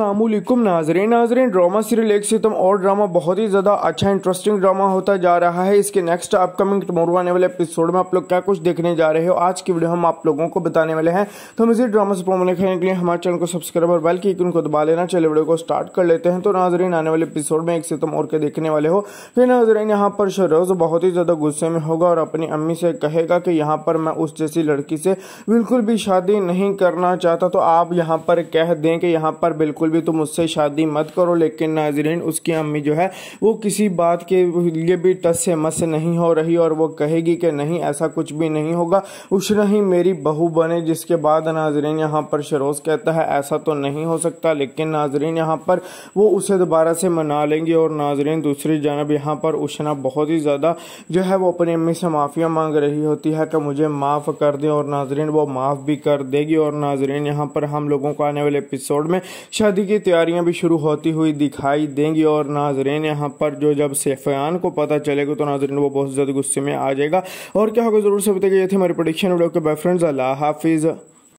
Aslam Nazre Nazre drama serial एक सितम और ड्रामा बहुत ही ज़्यादा अच्छा इंटरेस्टिंग ड्रामा होता जा रहा है इसके नेक्स्ट अपकमिंग टमोरो आने वाले एपिसोड में आप लोग क्या कुछ देखने जा रहे हो आज की वीडियो हम आप लोगों को बताने वाले हैं तो हम इसी ड्रामा से प्रोमो खाने के लिए हमारे चैनल को सब्सक्राइब और बैल की उनको दबा लेना चले वीडियो को स्टार्ट कर लेते हैं तो नाजरीन आने वाले एपिसोड में एक सितम और के देखने वाले हो फिर नाजरीन यहाँ पर शरोज़ बहुत ही ज़्यादा गुस्से में होगा और अपनी अम्मी से कहेगा कि यहाँ पर मैं उस जैसी लड़की से बिल्कुल भी शादी नहीं करना चाहता तो आप यहाँ पर कह दें कि यहाँ पर बिल्कुल बिल्कुल भी तुम उससे शादी मत करो लेकिन नाजरीन उसकी अम्मी जो है वो किसी बात के लिए भी टस से मस नहीं हो रही और वो कहेगी कि नहीं ऐसा कुछ भी नहीं होगा उस नहीं मेरी बहू बने जिसके बाद नाजरीन यहाँ पर शरोज कहता है ऐसा तो नहीं हो सकता लेकिन नाजरीन यहाँ पर वो उसे दोबारा से मना लेंगे और नाजरीन दूसरी जानब यहाँ पर उशना बहुत ही ज़्यादा जो है वो अपनी अम्मी से माफ़ियाँ मांग रही होती है कि मुझे माफ़ कर दें और नाजरीन वो माफ़ भी कर देगी और नाजरीन यहाँ पर हम लोगों को आने वाले एपिसोड में शायद शादी की तैयारियां भी शुरू होती हुई दिखाई देंगी और नाजरेन यहाँ पर जो जब सेफयान को पता चलेगा तो नाजरेन वो बहुत ज़्यादा गुस्से में आ जाएगा और क्या होगा ज़रूर से बताइए ये थे प्रोडिक्शन वीडियो के बाय फ्रेंड्स अल्लाह हाफिज़